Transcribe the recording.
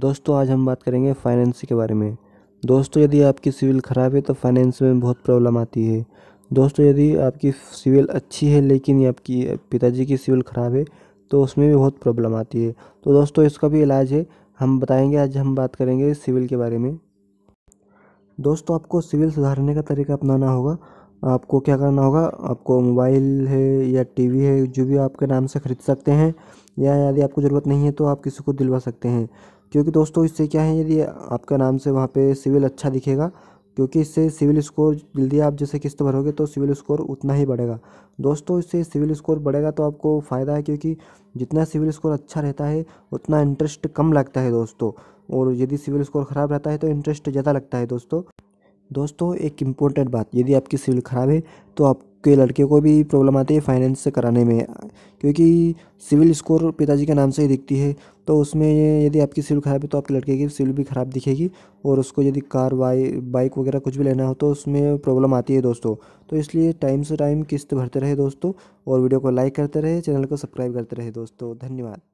दोस्तों आज हम बात करेंगे फाइनेंस के बारे में दोस्तों यदि आपकी सिविल ख़राब है तो फाइनेंस में बहुत प्रॉब्लम आती है दोस्तों यदि आपकी सिविल अच्छी है लेकिन आपकी पिताजी की सिविल ख़राब है तो उसमें भी बहुत प्रॉब्लम आती है तो दोस्तों इसका भी इलाज है हम बताएंगे आज हम बात करेंगे सिविल के बारे में दोस्तों आपको सिविल सुधारने का तरीका अपनाना होगा आपको क्या करना होगा आपको मोबाइल है या टीवी है जो भी आपके नाम से ख़रीद सकते हैं या यदि आपको ज़रूरत नहीं है तो आप किसी को दिलवा सकते हैं क्योंकि दोस्तों इससे क्या है यदि आपका नाम से वहाँ पे सिविल अच्छा दिखेगा क्योंकि इससे सिविल स्कोर जल्दी आप जैसे किस्त भरोगे तो सिविल स्कोर उतना ही बढ़ेगा दोस्तों इससे सिविल स्कोर बढ़ेगा तो आपको फ़ायदा है क्योंकि जितना सिविल स्कोर अच्छा रहता है उतना इंटरेस्ट कम लगता है दोस्तों और यदि सिविल स्कोर ख़राब रहता है तो इंटरेस्ट ज़्यादा लगता है दोस्तों दोस्तों एक इम्पोर्टेंट बात यदि आपकी सिविल ख़राब है तो आप के लड़के को भी प्रॉब्लम आती है फाइनेंस से कराने में क्योंकि सिविल स्कोर पिताजी के नाम से ही दिखती है तो उसमें यदि आपकी सिविल ख़राब है तो आपके लड़के की सिविल भी ख़राब दिखेगी और उसको यदि कार वाई बाइक वगैरह कुछ भी लेना हो तो उसमें प्रॉब्लम आती है दोस्तों तो इसलिए टाइम से टाइम किस्त भरते रहे दोस्तों और वीडियो को लाइक करते रहे चैनल को सब्सक्राइब करते रहे दोस्तों धन्यवाद